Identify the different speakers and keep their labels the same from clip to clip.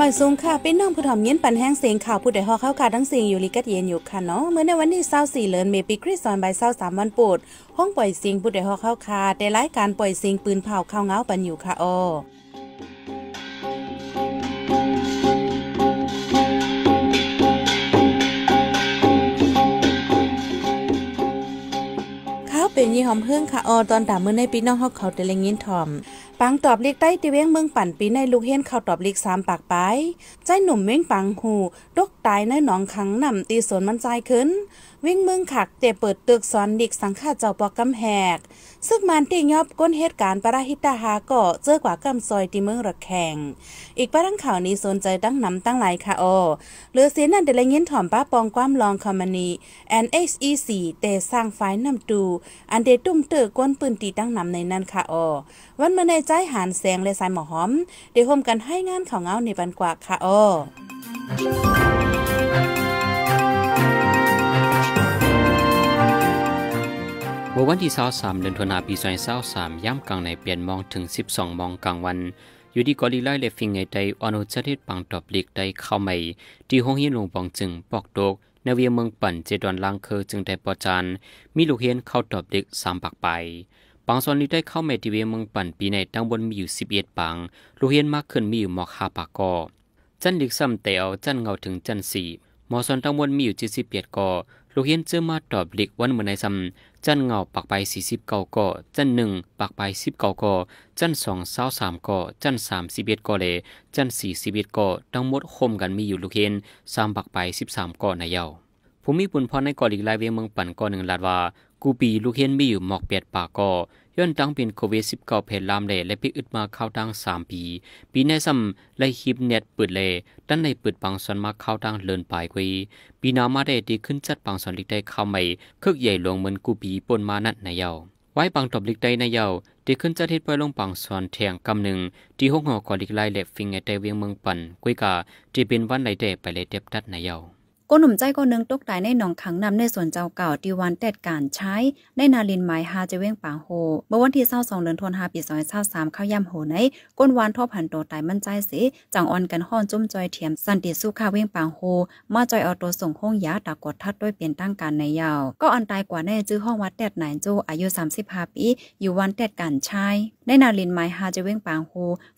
Speaker 1: หมายสูงค่ะเป็น้องผู้ถ่อมเย็นปันแห้งเสียงข่าวผู้ใดฮอเข้าคาทั้งเสียงอยู่ลิกัดเย็นอยู่ค่ะเนาะเมื่อในวันที่เศร้าสี่เลินเมปีคริสต์บเศร้าสามวันปวดห้องปล่อยเสียงผู้ใดฮอเข้าคาแต่รายการปล่อยเสียงปืนเผาข้าวเงาปันอยู่ค่ะอ้อเป็นยี่หอมเพื่องค่ะออตอนด่ามือในปีน้องเฮาเขาแต่เลงยินถ่อมปังตอบลีกใต้ตีเว้งเมืองปั่นปีในลูกเฮียนเข้าตอบลีกสามปากไป ใจหนุ่มเม้งปังหูดกตายในหนองขังนำตีสวนมันใจขึ้นวิ่งเมืองขักเตเปิดตึกสอนดิกสังฆาเจ้าปอกกำแหก ซึ่งมันติยอบก้นเหตุการณ์ปราหิตาหาก็เจอกว่ากำซอยที่เมืองระแข่งอีกประดังข่าวนี้สนใจตั้งนำตั้งหลายค่ะโอหรือเสียนันเดลเงินถอมป้าปองความลองคอมมานี NHEC เตสร้างไฟนำดูอันเดตุ้มเตอก้นปืนตีตั้งนำในนั้นค่ะโอวันเมื่อในใจหานแสงและสายหมอหอมเดี๋ยวมกันให้งานข่าวเงาในบันกว่าค่ะโอ
Speaker 2: มวันที่23เดือนธันวาคมปี2023ย่ำกลางในเปลี่ยนมองถึง 12 มองกลางวัน อยู่ที่กอลิไลเลฟิงไงไดอนุจติปังตอบล็กได้เข้าใหม่ ที่ห้องเฮียนหลวงปองจึงปอกโดกในเวียเมืองปั่นเจดอนลังเคอจึงได้ประจานมีลูกเฮียนเข้าตอบล็กสามปากไปปังซอนนี้ได้เข้าใหม่ที่เวียเมืองปั่นปีในตั้งบนมีอยู่ 11 ปังลูกเฮียนมากขึ้นมีอยู่หมอกหาปากกอ จันล็กซ้ำเตวจันเงาถึงจันสี่มอซอนตั้งบนมีอยู่เจ็ดสิบเีดกอ ลูกเฮียนเจอมาตอบล็กวันเมื่อในซ้ำจันเงาปักไปสี่สิบเก้าก่อจันหนึ่งปักไปสิบเก้าก่อจันสองเศร้าสามก่อจันสามสิบเอ็ดก่อเลจันสี่สิบเอ็ดก่อทั้งหมดคมกันมีอยู่ลูกเห็นสามปักไปสิบสามก่อในเยา้าผมมีปุ่นพอในก่อหลีกลายเวียงเมืองปั่นก่อหนึ่งลาดว่ากูปีลูกเฮียนมีอยู่หมอกเปียดปากกอย้อนตั้งเป็นโควิด19เพลลามเลและพิอึดมาเข้าตั้งสามปี ปีในซ้ำแล่ฮิบเน็ตเปิดเลด้านในเปิดปังสอนมาเข้าตั้งเลินปลายกวีปีนามาได้ดีขึ้นจัดปังสอนลิกได้เข้าใหม่คึกใหญ่หลวงเหมือนกูปีปนมานัดในเยาวไว้ปังตบลิกได้ในเยาดีขึ้นจัดเทศไปลงปังสอนแทงกำหนึ่งที่ห้องหอกอลิกไล่และฟิงไอไดเวียงเมืองปั่นกุยกาที่เป็นวันไหลเดไปเลยเด็บดัดในเยา
Speaker 3: ก็หนุ่มใจก็นึงตกตายในหนองขังนำในสวนเจ้าเก่าตีวันแตดการใช้ ในนาลินไม้ฮาจะเว้งป่าโฮเมื่อวันที่เส้าองเดือนธันวาปีาสามเข้าย่ำโหในก้นวานทบหันโตตายมั่นใจสิจังอ่อนกันห้อนจุ้มจอยเทียมสันติสู้ข้าเว้งป่าโฮมาจอยเอาตัวส่งห้องยาตากดทัดด้วยเปลี่ยนตั้งการในยาว ก็อันตายกว่าแน่จื้อห้องวัดแตดไหนโจอายุ35ปี อยู่วันแตดการใช้ ในนาลินไม้ฮาจะเว้งป่าโฮ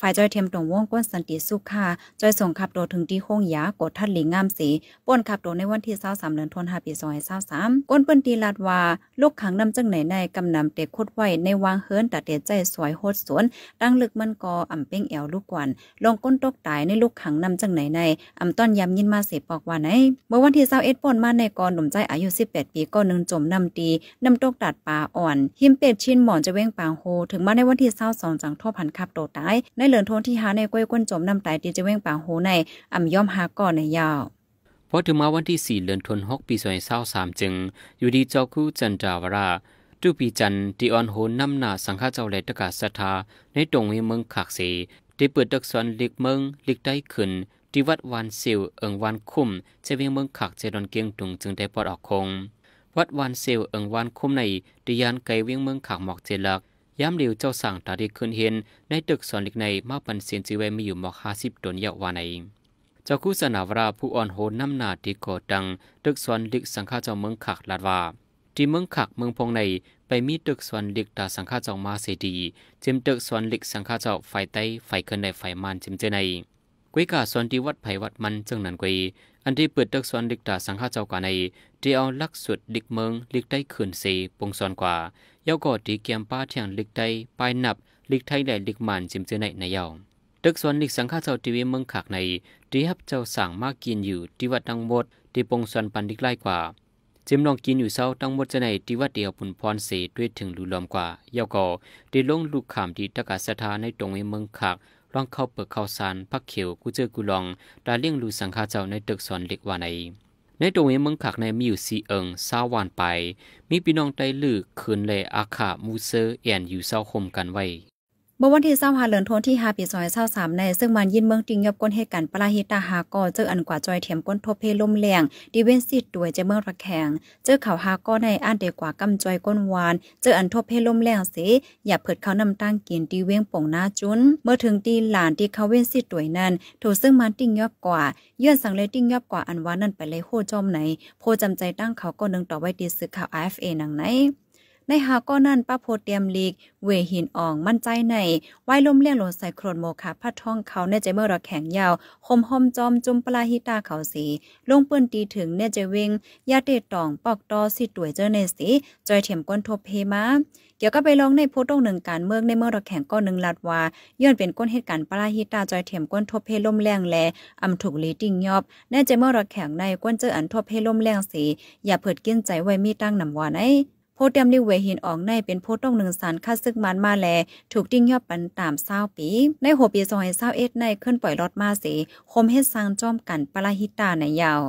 Speaker 3: ฝ่ายจอยเทียมตรงวงก้นสันติสู้ข้าจอยส่งขับโดถึงที่ห้องยากดทัดหลิงงามสีป่นขับาตัวในวันที่23เดือนธันวาคมปี2 0 2 3ก้นเปิ้นตีลาดว่าลูกขังนำจังไหนในกำนำเตกคดไว้ในวางเฮินตะเตใจสวยโหดสวนดังลึกมันก่ออ่ำเป้งแอวลูกกวนลงก้นตกตายในลูกขังนำจังไหนในอ่ำต้นยำยินมาเสปอกว่าไหนเมื่อวันที่21ป่นมาในกอหนุ่มใจอายุ18ปีก็นึงจมนำตีนำตกตัดปลาอ่อน หิมเป็ดชิ้นหมอนจะเว้งปางโฮถึงมาในวันที่22จังท่อพันคับโตตาย ในเหลือนโทนที่หาในก้อยก้นจมนำตายตีจะเว้งปางโฮในอ่ำย่อมหาก่อนในยาว
Speaker 2: พอถึงมาวันที่สี่เดือนธันวาคมปีาสามจึง อยู่ดีเจ้าคู่จันจาวราตุปีจันทีออนโหนนำหน้าสังฆาเจ้าแลตกาศธาในตรงเมืองขากเสที่เปิดดักสอนลิกเมืองลิกได้ขึ้นที่วัดวานซิลเอิงวานคุ้มเจเวียงเมืองขากเจดอนเกียงตุงจึงได้ปลดออกคงวัดวานเซลเอิงวานคุ้มในดิยานไกเวียงเมืองขากหมอกเจลักย้ำเหลียวเจ้าสั่งตาดีขึ้นเห็นในตึกสอนลิกในมาปันเซียนจีเวมีอยู่หมอกห้าสิบตนเยาววานในเจ้าคู่สนาวราผู้อ่อนโหนน้ำหนาดีกอดังตึกสวนลิกสังฆาเจ้าเมืองขักลาดวาที่เมืองขักเมืองพงในไปมีตึกสวนลิกตาสังฆาเจ้ามาเสดีจิมตึกสวนลิกสังฆาเจ้าไฟไต้ไฟเกินในไฟมันจิมเจในกุยกาสวนที่วัดไผ่วัดมันจึงนั้นกุยอันที่เปิดตึกสวนลิกตาสังฆาเจ้ากว่าในที่เอาลักสุดลิกเมืองลิกไต้ขืนเสปงสอนกว่าเย้าก่อที่เกียมป้าเทียงลิกไต้ปลายนับลิกไทยแด้ลิกมันจิมเจในในเยาวตึกส่วนลิกสังฆาเจ้าทีวีเมืองขากในที่ฮับเจ้าสั่งมากกินอยู่ที่วัดตั้งหมด ที่ปงส่วนปันดิกไล่กว่าจิมลองกินอยู่เศร้าตั้งหมดจะในที่วัดเดียวปุ่นพรเสด้วยถึงดูลอมกว่าเยาก่อที่ลงลูกขามที่ตะกาศธาในตรงเมืองขากลองเข้าเปิดเข้าสารพักเขียวกูเจอกูลองดาเลี้ยงลูสังฆาเจ้าในตึกส่วนเล็กว่าในในตรงนี้เมืองขักในมีอยู่สีเอิงซาวานไป มีพี่น้องไตลือคืนเลอาขามูเซอร์แอนอยู่เศร้าคมกันไว้
Speaker 3: เมื่อวันที่เศร้าหาเหลือนทนที่หาปีซอยเศร้าสามในซึ่งมันยินเมืองจริงยบก้นเหตุการณ์ปลาฮิตาหาก่อเจออันกว่าจอยเถียมก้นทบเพล่มแรงดิเวนซิตด้วยเจเมืองระแขงเจอเขาหาก่อในอ่านเดกว่ากำจอยก้นวาน เจออันทบเพล่มแรงเสอย่าเผิดเขานำตั้งกินดีเวงป่งหน้าจุน เมื่อถึงตีหลานที่เขาเวนซิตด้วยนั้นถูกซึ่งมันริงยบกว่าเยื่อนสังเลติงยบกว่าอันวานนั่นไปเลยโคจอมไหนโพจำใจตั้งเขาก็นึงต่อไว้ดีซึกข่าวไอเอฟเอหนังไหนในหาก็นั่นป้าโพเตียมลีก เวหินอ่อง มั่นใจใน ไว้ลมเลี้ยงหลนใส่โครนโมคาผ้าท่องเขาเนเจเมอร์ระแข็งยาว คมหอมจอมจุมปลาฮิตาเขาสี ลงเปื้นตีถึงเนเจเวงยาเตตองปอกตอสิตวยเจอเนสี จอยเถียมก้นทบเพมา เกี่ยวกับไปลองในโพต้องหนึ่งการเมืองในเมืองระแข็งก้อนหนึ่งลัดว่าย้อนเป็นก้นเหตุการณ์ปลาฮิตาจอยเถียมก้นทบเพล่มแรงแลอำถูกลีติงยอบแน่ใจเมืร์ระแข็งในก้นเจออันทบเพล่มแรงสี อย่าเผิดกินใจไว้มีตั้งนำว่าไนโพเตียมลิเวหินออกในเป็นโพต้องหนึ่งสารค่าซึกมันมาแลถูกดิ้งยอบปันตามเศร้าปีในหัวปีซอยเศร้าเอ็ดในเคลื่อนปล่อยรถมาเสคมเฮ็ดสร้างจอมกันปลาหิตาในยาว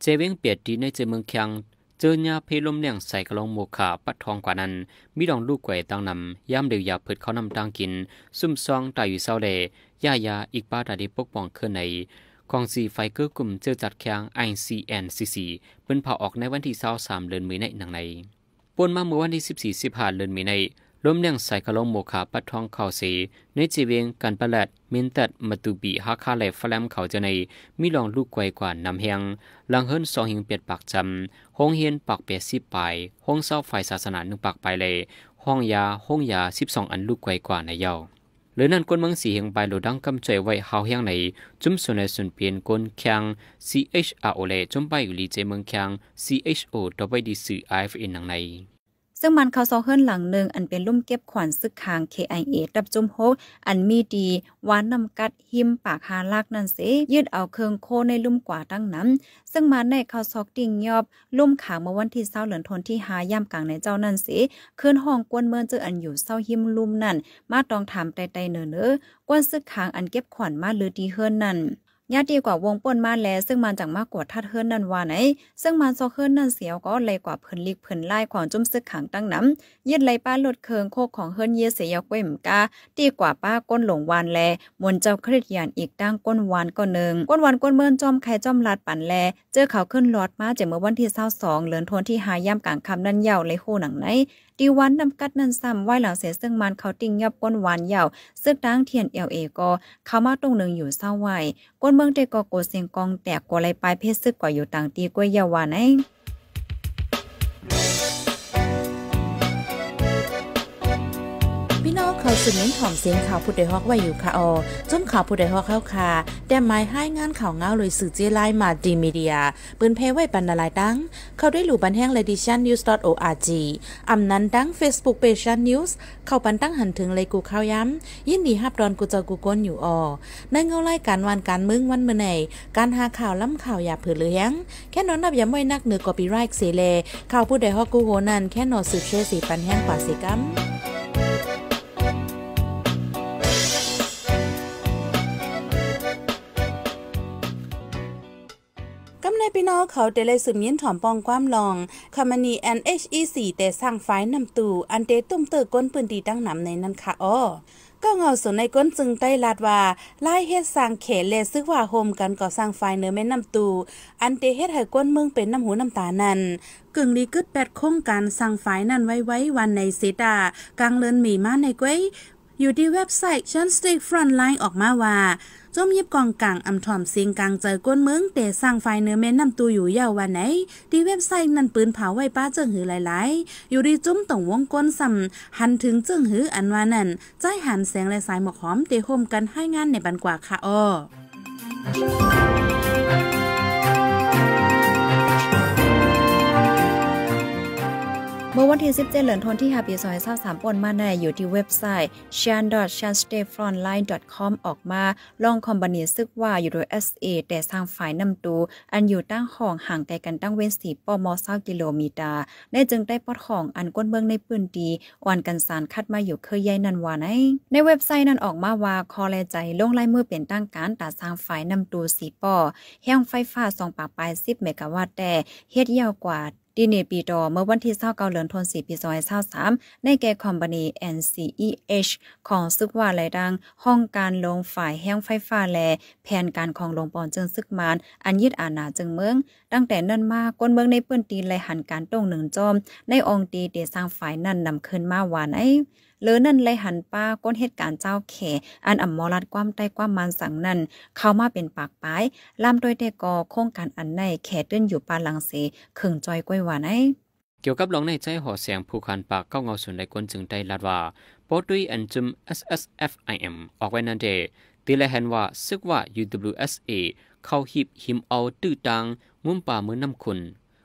Speaker 2: เจวิงเปียดดีในเจเมืองเคียงเจอยาเพลมเลียงใส่กระลงโมขาปัดทองกว่านั้นมีดองลูกแกวตั้งนำย่ำเดือยาเพิดเขานำตังกินซุ่มซองตายอยู่เศร้าเลยยายาอีกป้าตาดีปกป้องเคลื่อนในกองสีไฟเกอร์กลุ่มเจอจัดแข่ง ICNCC เป็นเผาออกในวันที่23เดือนมีในหนังในปวนมาเมื่อวันที่ 14้าเดือนมีนาล้มเลี้ยงใส่กะลงโมขาปัดทองเข่าเสในจีเวงกันปลัดมินตัดมาตุบีฮักคาเลฟแลมเขาเจในมีลองลูกไกวกว่านำเฮงหลังเฮิรนสองหิงเปียดปากจำ ห้องเฮียนปากเปียดสิบปลาย ห้องเศร้าฝ่ายศาสนาหนึ่งปากไปเลย ห้องยาห้องยาสิบสองอันลูกไกวกว่าในเยา้าหรือนั่นควนเมืองสีเฮงไปหลุดังกำใจไว้เฮาเฮียงในจุ่มสวนในสวนเปลี่ยนกนแข็ง CHR O เลจุ่มไปอยู่ลีเจเมืองแข็ง CHO ต่อไปดีือ IFN หนังใน
Speaker 3: ซึ่งมันเขาซอเฮิรนหลังหนึ่งอันเป็นลุ่มเก็บขวัญซึกคาง KIA ดับจุมโฮกอันมีดีวานนำกัดหิมปากหาลากนั่นเสยืดเอาเครืองโคในลุ่มกว่าตั้งน้ำซึ่งมันในเขาซอกดิ่งยอบ ลุ่มขางเมื่อวันที่เศร้าเหลือนทนที่หาย่ำกลางในเจ้านั่นเสขึ้นห้องกวนเมินเจออันอยู่เศร้าหิมลุ่มนั่น มาตองถามไตไตเนอเนอกวนซึกคางอันเก็บขวัญมาลือดีเฮิรนนั่นญาติดีกว่าวงป่นมาแลซึ่งมันจังมากกว่าทัดเฮิรนนั่นว่าไหนซึ่งมันซอเฮิรนนั่นเสียวก็เลยกว่าเพิ่นลิกเพิ่นไล่ของจุ้มซึกขังตั้งน้ำยึดไล่ป้าลดเคิงโคกของเฮิรนเยเสียกเว้มกาดีกว่าป้าก้นหลงวานแลมวลเจ้าคริสยานอีกตั้งก้นวานก็หนึ่งก้นวานก้นเมิ่นจอมไข่จอมลาดปั่นแล เจอเขาขึ้นลอดมาจาเมื่อวันที่เส้าองเลือนทนที่หายย่ำกลางคำนั่นยาเลยโคหนังไหนดีวันนำกัดนันซ้ำไหวหลังเสซึ่งมันเขาติ่งยับก้นวานยาซึกตังเทียนเอลเอก็เขามาตรงหนึ่งอยู่เศร้าไหวก้นเมืองเ็ก็โกเสียงกองแตกก็ไรปลายเพศซึกก่าอยู่ต่างตีก้วยยาวานเองอยสืบเน้นหอมเสียงข่าวผู้ใดฮอกไว้อยู่ค่ะออจมข่าว
Speaker 1: ผู้ใดฮอกเข้าค่ะ แต่หมายให้งานข่าวเงาเลยสื่อเจ้ไลมาดีมีเดียปืนเพไว้ปันนาลายดังเข้าได้หลู่บันแห้งเลดิชันนิวส์ .org อำนั้นดังเฟซบุ๊กเพจชันนิวส์ เข้าปันตั้งหันถึงเลยกูข้าวย้ำยินดีฮับดอนกูเจอกูก้นอยู่ออในเงาไล่การวันการมึงวันเมื่อไหการหาข่าวล้ำข่าวอย่าเผือเลี้ยงแค่นอนนับอย่าไม่นักเหนือกอปีไรค์เสเลข่าวผู้ใดฮอกกูโหนันแค่นอนสืบเชื่อสีปันแห้งปว่าสีกัมพี่น้องเขาเดเลยสืบยินถอมปองความลองคามานีแอนเอชอีสี่แต่สร้างไฟนำตู่อันเตตุ้มเตอก้นปืนดีตั้งนำในนั้นค่ะอ้อ ก็เงาสนในก้นจึงใต้ลาดว่าไล่เฮ็ดสร้างเขตเลซึกว่าโฮมกันก่อสร้างไฟเนื้อแม่น้ำตู อันเตเฮ็ดให้ก้นเมืองเป็นน้ำหูน้ำตานั่นกึ่งลีกึดแปดโครงการสร้างไฟนั่นไว้ไว้วันในเสดากลางเลินหมีมาในกว้ยอยู่ที่เว็บไซต์ ชั้นสติกฟรอนไลน์ออกมาว่าจมยิบกองกลางอำถอมซิงกลางใจก้นเมืองเตะสร้างไฟเนื้อเมนนำตูอยู่ยาววันไหนดีเว็บไซต์นั่นปืนเผาไว้ป้าเจิงหือหลายๆ อยู่ดีจุ้มต่องวงก้นสำ หันถึงเจิงหืออันว่านั่นใจหันแสงและสายหมอกหอมเตะโฮมกันให้งานในบันกว
Speaker 3: ่าค่ะอ้อวันที่ 17 เหลือนทนที่ฮับปีาสามปนมาในอยู่ที่เว็บไซต์ s h a n s h a n s t a y f r o n t l i n e c o m ออกมา ลองคอมบันีซึกว่าอยู่โดย SA แต่ทางฝ่ายนำตู อันอยู่ตั้งห้องห่างไกลกันตั้งเว้นสี่ปอมอสักิโลเมตรได้จึงได้ปอดของอันก้นเบื้องในปืนดีอ่อนกันสารคัดมาอยู่เคยใยนันวานในในเว็บไซต์นั้นออกมาว่าคอแลใจลงลายมือเปลี่ยนตั้งการตัดทางฝ่ายนำตูสี่ปอแห้งไฟฟ้าสองปากปลายสิบเมกะวัตต์แต่เฮ็ดยาวกว่าดีเนปีดอเมื่อวันที่29เดือนธันวาคมปี2023ในแก่คอมพานี NCEH ของซึกว่าไหลดัง ห้องการลงฝ่ายแห้งไฟฟ้าแลแผนการของลงปอนจึงซึกมานอันยึดอาณาจึงเมือง ตั้งแต่นั้นมาก้นเมืองในเปื้นตีนไหลหันการตรงหนึ่งจอมในองตีเดสร้างฝ่ายนั้นนำขึ้นมาหวานไอเลือนั่นเลยหันป้าก้นเหตุการณ์เจ้าแขอันอ่ำมอรัดความใต้ความมันสังนั่นเข้ามาเป็นปากป้ายลามโดยแต่กอโครงการอันในแขเด้นอยู่ปานหล
Speaker 2: ังเสขึงจอยกล้วยหวานไอเกี่ยวกับหลงในใจหอเสียงผู้คันปากเข้าเงาส่วนในก้นจึงได้ลาดว่าปอดุยอันจุม SSFIM ออกไว้นั่นเดตีแลเห็นว่าซึกว่า UWSA เข้าหีบหิมเอาตื้อตังมุมป่ามือน้ำคุณ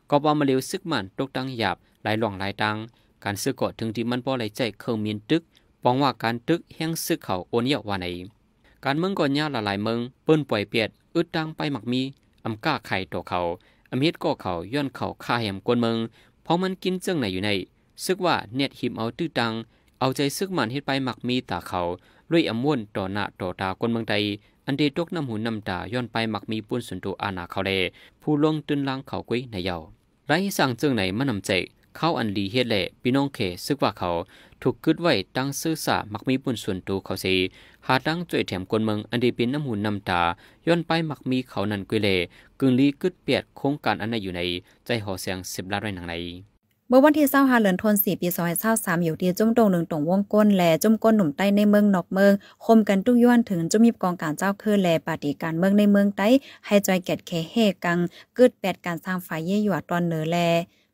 Speaker 2: ก็วอามาเลวซึกมันตกตังหยาบหลายหลวงหลายตังการซื้อก่อถึงที่มันป้อไหลใจเครื่องมีนตึก ปองว่าการตึกแห่งซื้อเขาโอนเยาว่าไหนการเมืองก่อนยาหลายเมือง เปิ้นปล่อยเปียดอึดดังไปหมักมีอำาก้าไข่ตัวเขาอเมตก็เขาย้อนเขาฆ่าแหมกวนเมือง เพราะมันกินเจ้งไหนอยู่ใน ซึกว่าเน็ตหิมเอาตื้อตัง เอาใจซึกมันเฮ็ดไปหมักมีตาเขา ด้วยอมาวนต่อหน้าต่อตาคนเมืองใดอันเดตกน้ำหูน้ำตาย้อนไปหมักมีปุ้นสุนตัวอาณาเขาเลผู้ลงตึ่นลางเขากุ้ยในเยาไรสั่งเจ้งไหนมันนำใจเข้าอันลีเฮตดแหละพี่น้องเข ซึกว่าเขา ถูกกึดไว้ตั้งซื่อสามักมีบุญส่วนตัวเขาสีหาตั้งจ่วยแถมคนเมืองอันดีเป็นน้ำหูน้ำตาย้อนไปมักมีเขานันกุเลกึ่งลีกึดเปียด โครงการอันใดอยู่ในใจหอเสียงสิบล้านไรหนังไหน
Speaker 3: เมื่อวันที่เศร้าหาเหลือนทนสี่ปีซอยเศร้าสามอยู่ที่จุ่มตรงหนึ่งตรงวงก้นแหลจุ่มก้นหนุ่มใต้ในเมืองนอกเมือง คมกันตุ้ย้อนถึงจุ่มยิบกองการเจ้าคือแหลปฏิการเมืองในเมืองใต้ ให้จอยเกตเคเฮกังกึดแปดการสร้างฝ่ายเย่หยวดตอนเหนือแล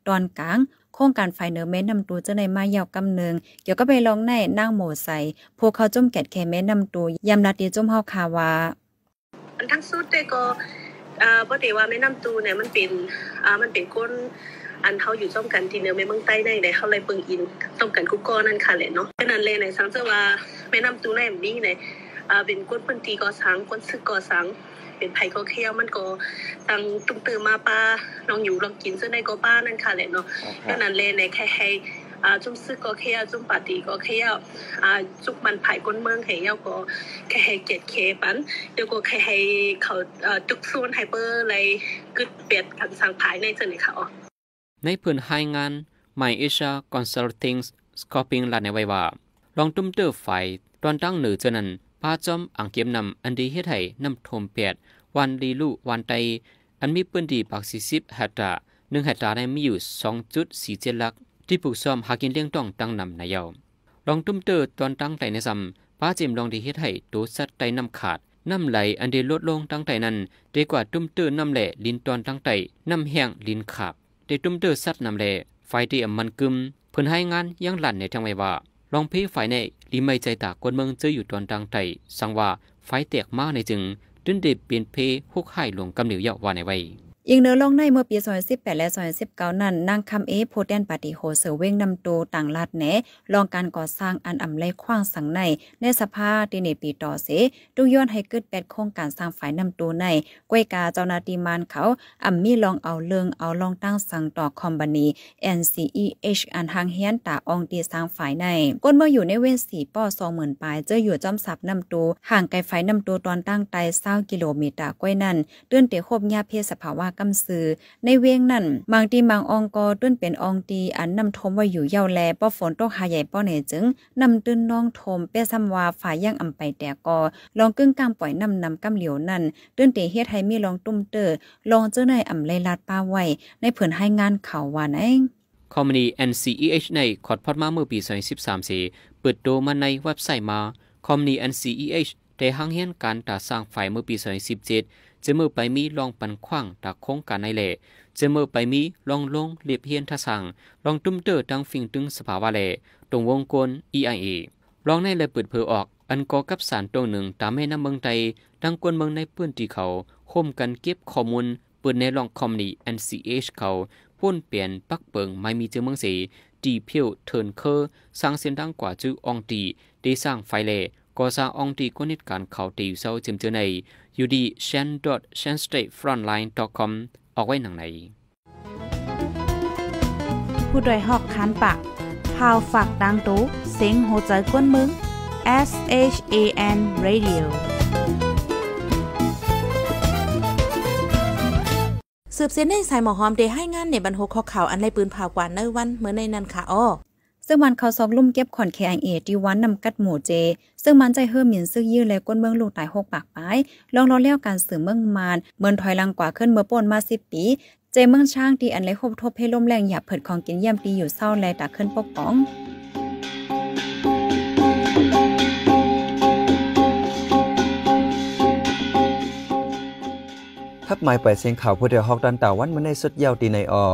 Speaker 3: ตอนกลางครงการไฟเนอร์เมนนำตูเจ้าในมาเยาวกำเนิงเกี่ยวก็ไปลองในนั่งโหมใส่พวกเขาจมแกดแค่เมนนำตัวยานลาตีจมเฮาคาวา
Speaker 1: อันทั้งสุดได้ก็อ่อบ่ได้ว่าแม่นำตูเนี่ยมันเป็นอ่ามันเป็นคนอันเขาอยู่จ่อมกันที่เนื้อแม่เมืองใต้ในด้เขาเลยเปิงอินต้มกันกุ๊กก้อนั่นค่ะแหละเนาะฉะนั้นเลยในสังเจว่าแม่น้ำตูในแบบนี้ในอ่าเป็นก้นพื้นที่ก่อสังก้นซึกก่อสังเป็นไผ่ก็เคี้ยวมันก็ตังตุ้มตื่นมาป้าลองอยู่ลองกินเส้นในก็ป้านั่นค่ะแหละเนาะก็นั้นเลยในแค่ให้อาจุ่มซึอก็เคี้ยวจุ่มปาตีก็เคี้ยวอาจุ้มันไผ่ก้นเมืองให้ยาวก็แค่ให้เกตเคปันเดี๋ยวก็แค่ให้เขาุ้กซูนไฮเปอร์ไรกึดเปียดกันสั่งภายในเจ้นเค่ะอ๋อ
Speaker 2: ในพื้นไฮงาน My ช s i a c o n s u l t i n สกอปปิ้งลาในไว้ว่า ลองตุ้มเตอร์ไฟตอนตั้งหนือเจนั้นป้าจอมอังเกยมนำอันดีเฮ็ดไห้นำทมแปด วันดีลูวันไตอันมีปื้นดีปักสี่สิบหัตราหนึ่งหัตราได้มีอยู่สองจุดสี่เจ็ดลักที่ปลูกซ้อมหากินเลี้ยงต้องตั้งนำนายเยาลองตุ้มเตอร์ตอนตั้งไตในซำป้าจิมลองดีเฮ็ดไห้ตัวสัตว์ไตนำขาด น้ำไหลอันเดลดลงตั้งต่นั้นดีกว่าตุ้มเตอร์น้ำแหล่ลินตอนตั้งต่น้ำแห้งลินขาบเด้ตุ้มเตอร์สัตว์น้ำแหล่ไฟเดียมันกึมเพื่นให้งานยังหลั่นในทางไว้ว่าลองพี่ฝ่ายในลีไม่ใจตากวนเมืองเจออยู่ตอนดังใจสังว่าไฟแตกมากในจึงดึนเดบเปลี่ยนเพหุกไห้หลวงกำเหนียวเยาววาในไว้
Speaker 3: ยิงเนือลงในเมื่อปียสิบและสเก้านั้นนางคำเอโพแดนปฏิโหเสือเว้งนำตัวต่างลาดแหนลองการก่อสร้างอันอ่ำไลคขว้างสังในในสภาตีเนปีต่อเสตุงย้อนให้เกิดแปดโครงการสร้างฝ่ายนำตัวใน กวยกาเจ้านาตีมานเขาอ่ำมีลองเอาเลืองเอาลองตั้งสังต่อคอมบานี NCEH อันทางเฮียนตาองตีสร้างฝ่ายในก้นเมื่ออยู่ในเว้นสี่ป้อสองหมื่นปลายเจออยู่จอมสับนำตัวห่างไกลฝ่ายนำตัวตอนตั้งไตเศร้ากิโลเมตรกวยนั้นเตือนเตะโคบยาเพศสภาวะกำสือในเวียงนั่นบางทีบางองกอต้นเป็นองตีอันนำทมไว้อยู่เยาแล ป้อฝนตกหาใหญ่ป้อเหนจึงนำตื้นน้องทมเป้ซ้ำาว่าฝ่ายย่างอำไปแต่กอลองกึ่งกลางปล่อยนำนำกำเหลียวนั่นตื้นเตเฮ็ดให้มีลองตุ้มเตอลองเจ้าในอำไลลาดป้าไว้ ในเผื่อให้งานเขาว่าไหน
Speaker 2: คอมมินี NCEH ในขอดพอดมาเมื่อปี 2013สีเปิดโดมาในเว็บไซต์มาคอมมินี NCEH ได้หังเฮียนการต่ดสร้างฝ่ายเมื่อปี 2017เจมือไปมีลองปันขว้างตักโค้งกันในแหล่เจมือไปมีลองลงเลียบเฮียนทะสังลองตุ้มเตอร์ดังฟิงตึงสภาวะแหล่ตรงวงกลม EIA ลองในแหล่เปิดเผยออก อันก่อกับสารตรงหนึ่งตามแม่น้ำเมืองไตยดังกวนเมืองในพื้นที่เขาโฮมกันเก็บข้อมูล เปิดในลองคอมนี NCH เขาพ่นเปลี่ยนปักเปิงไม่มีเจอเมืองสีตีเพียวเทินเคอร์สร้างเส้นดังกว่าจื้อองตีได้สร้างไฟเล่ก่อสร้างอองตีก็นิดการเขาตีเศร้าเจมเจอในยูดี s h e n dot s h a n s t a t e f r o n t l i n e c o m ออกไว้หนังไหน
Speaker 1: ผู้โดยหอกคันปากพาวฝากดังตู้เซ็งโหใจกวนมึง S H A N Radio สืบเส้นในสายหมอหอมเด
Speaker 3: ให้งานในบรรทุกข่าวอันในปืนผ่ากว่าในวันเมื่อในนันค่ะอ้อซึ่งมันเขาซอกลุ่มเก็บขอนแงเอที่วันนำกัดหมู่เจ ซึ่งมันใจเฮิมหมินซึ่งยื่อและก้นเมืองลูกตายหกปากไปลองรอเลี้ยวการสื่อเมืองมาน เมือนถอยลังกว่าขึ้นเมื่อป่นมาสิบปี เจเมืองช่างที่อันเลยคบทบ ให้ล่มแรงหยาบเผิดของกินเยี่ยมดีอยู่เศร้าแลตาขึ้นปกป้อง
Speaker 2: ทับไมาไปเสียงข่าวผู้เดียวฮอกดันตาวันมันในสุดยาวตีในออ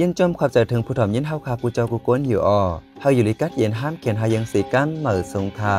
Speaker 2: ยินจมความใจถึงผู้ถอมยินเท่าคาปูเจ้ากูก้นอยู่อ่อเฮาอยู่ลิกัดเย็นห้ามเขี
Speaker 1: ยนหายังสีกันเหมือสงคา